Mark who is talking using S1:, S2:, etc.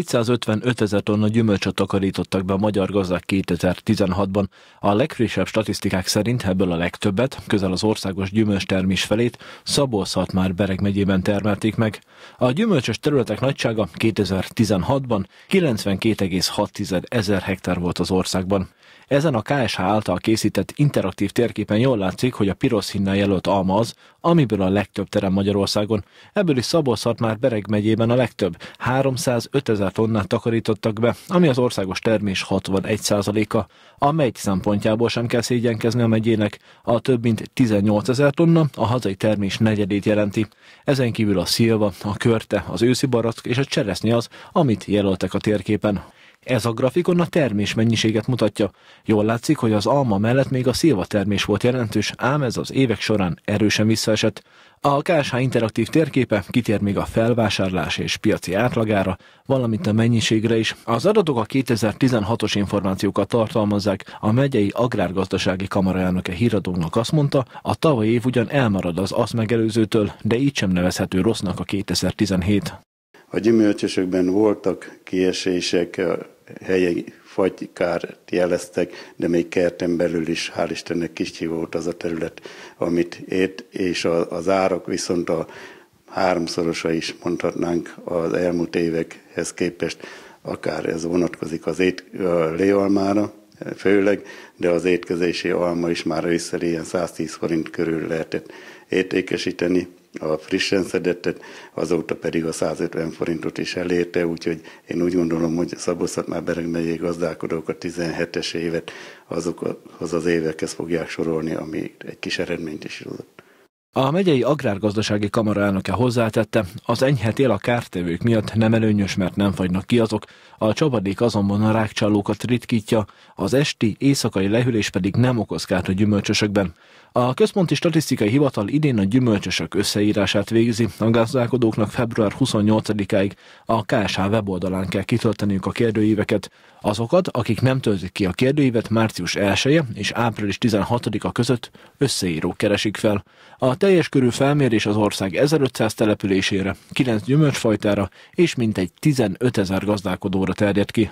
S1: 755 ezer tonna gyümölcsöt takarítottak be a magyar gazdák 2016-ban. A legfrissebb statisztikák szerint ebből a legtöbbet, közel az országos gyümölcstermés felét szabolcs már Bereg megyében termelték meg. A gyümölcsös területek nagysága 2016-ban 92,6 ezer hektár volt az országban. Ezen a KSH által készített interaktív térképen jól látszik, hogy a piros színnel jelölt alma az, amiből a legtöbb terem Magyarországon. Ebből is szabolcs már Bereg megyében a legtöbb, 305 ezer ezer tonnát takarítottak be, ami az országos termés 61%-a. A megy szempontjából sem kell szégyenkezni a megyének, a több mint 18 ezer tonna a hazai termés negyedét jelenti. Ezen kívül a szilva, a körte, az őszi barack és a cseresznye az, amit jelöltek a térképen. Ez a grafikon a termés mennyiséget mutatja. Jól látszik, hogy az alma mellett még a szilva termés volt jelentős, ám ez az évek során erősen visszaesett. A KSH interaktív térképe kitér még a felvásárlás és piaci átlagára, valamint a mennyiségre is. Az adatok a 2016-os információkat tartalmazzák. A megyei agrárgazdasági kamara elnöke híradónak azt mondta, a tavalyi év ugyan elmarad az azt megelőzőtől, de így sem nevezhető rossznak a 2017.
S2: A gyümölcsösökben voltak kiesések, helyi fagykárt jeleztek, de még kerten belül is, hál' Istennek kicsi volt az a terület, amit ért, és a, az árak viszont a háromszorosa is mondhatnánk az elmúlt évekhez képest, akár ez vonatkozik az ét, a léalmára, főleg, de az étkezési alma is már összer ilyen 110 forint körül lehetett értékesíteni a frissen szedettet, azóta pedig a 150 forintot is elérte, úgyhogy én úgy gondolom, hogy Szaboszat már Beregnegyé gazdálkodók a 17-es évet azokhoz az évekhez fogják sorolni, ami egy kis eredményt is hozott.
S1: A megyei agrárgazdasági kamara elnöke hozzátette, az enyhe él a kártevők miatt nem előnyös, mert nem fagynak ki azok, a csapadék azonban a rákcsálókat ritkítja, az esti, éjszakai lehűlés pedig nem okoz kárt a gyümölcsösökben. A Központi Statisztikai Hivatal idén a gyümölcsösök összeírását végzi, a gazdálkodóknak február 28-áig a KSH weboldalán kell kitölteniük a kérdőíveket. Azokat, akik nem töltik ki a kérdőívet március 1 -e és április 16-a között összeíró keresik fel. A teljes körű felmérés az ország 1500 településére, 9 gyümölcsfajtára és mintegy 15 ezer gazdálkodóra terjed ki,